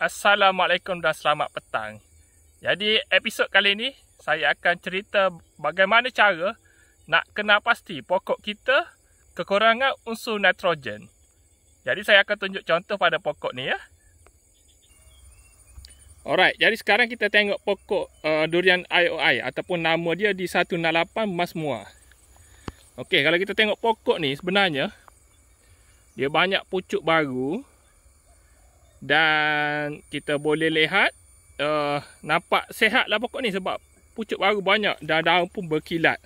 Assalamualaikum dan selamat petang. Jadi episod kali ini saya akan cerita bagaimana cara nak kenal pasti pokok kita kekurangan unsur nitrogen. Jadi saya akan tunjuk contoh pada pokok ni ya. Alright, jadi sekarang kita tengok pokok uh, durian IOI ataupun nama dia di 168 Mas Mua. Okey, kalau kita tengok pokok ni sebenarnya dia banyak pucuk baru dan kita boleh lihat uh, Nampak sehat lah pokok ni Sebab pucuk baru banyak Dan daun pun berkilat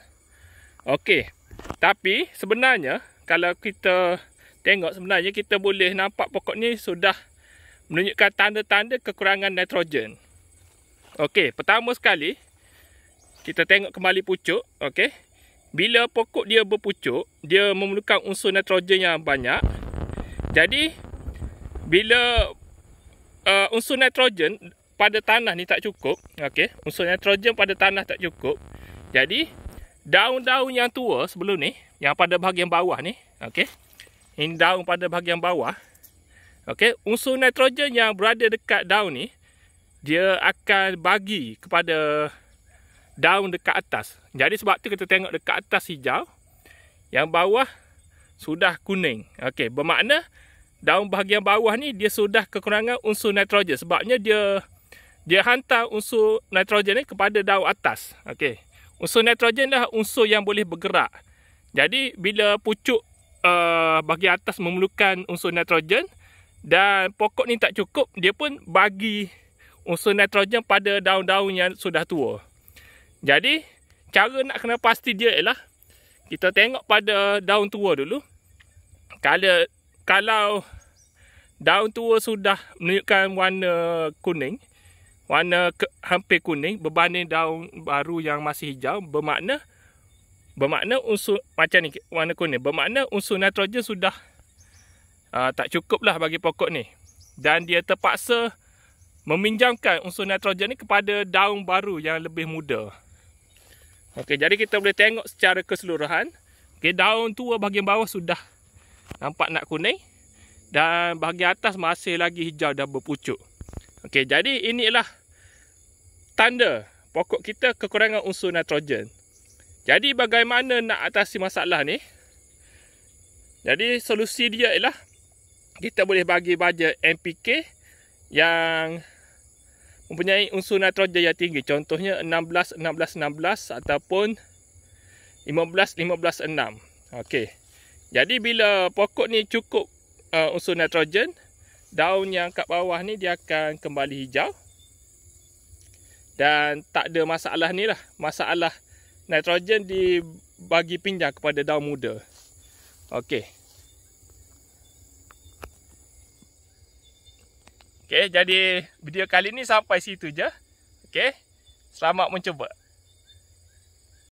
Okey Tapi sebenarnya Kalau kita tengok sebenarnya Kita boleh nampak pokok ni sudah Menunjukkan tanda-tanda kekurangan nitrogen Okey pertama sekali Kita tengok kembali pucuk Okey Bila pokok dia berpucuk Dia memerlukan unsur nitrogen yang banyak Jadi Bila Bila uh, unsur nitrogen pada tanah ni tak cukup okey unsur nitrogen pada tanah tak cukup jadi daun-daun yang tua sebelum ni yang pada bahagian bawah ni okey ini daun pada bahagian bawah okey unsur nitrogen yang berada dekat daun ni dia akan bagi kepada daun dekat atas jadi sebab tu kita tengok dekat atas hijau yang bawah sudah kuning okey bermakna daun bahagian bawah ni dia sudah kekurangan unsur nitrogen sebabnya dia dia hantar unsur nitrogen ni kepada daun atas okey unsur nitrogen dah unsur yang boleh bergerak jadi bila pucuk uh, bahagian atas memerlukan unsur nitrogen dan pokok ni tak cukup dia pun bagi unsur nitrogen pada daun-daun yang sudah tua jadi cara nak kena pasti dia ialah kita tengok pada daun tua dulu kalau kalau daun tua sudah menunjukkan warna kuning, warna ke, hampir kuning berbanding daun baru yang masih hijau, bermakna bermakna unsur macam ni warna kuning, bermakna unsur nitrogen sudah uh, tak cukup lah bagi pokok ni. Dan dia terpaksa meminjamkan unsur nitrogen ni kepada daun baru yang lebih muda. Okey, jadi kita boleh tengok secara keseluruhan. Okey, daun tua bahagian bawah sudah Nampak nak kuning. Dan bahagian atas masih lagi hijau dan berpucuk. Okey, jadi inilah tanda pokok kita kekurangan unsur nitrogen. Jadi bagaimana nak atasi masalah ni? Jadi solusi dia ialah kita boleh bagi baja NPK yang mempunyai unsur nitrogen yang tinggi. Contohnya 16, 16, 16 ataupun 15, 15, 6. Okey. Jadi bila pokok ni cukup uh, unsur nitrogen, daun yang kat bawah ni dia akan kembali hijau. Dan tak ada masalah ni lah. Masalah nitrogen dibagi pinjam kepada daun muda. Okey. Okey, jadi video kali ni sampai situ je. Okey. Selamat mencuba.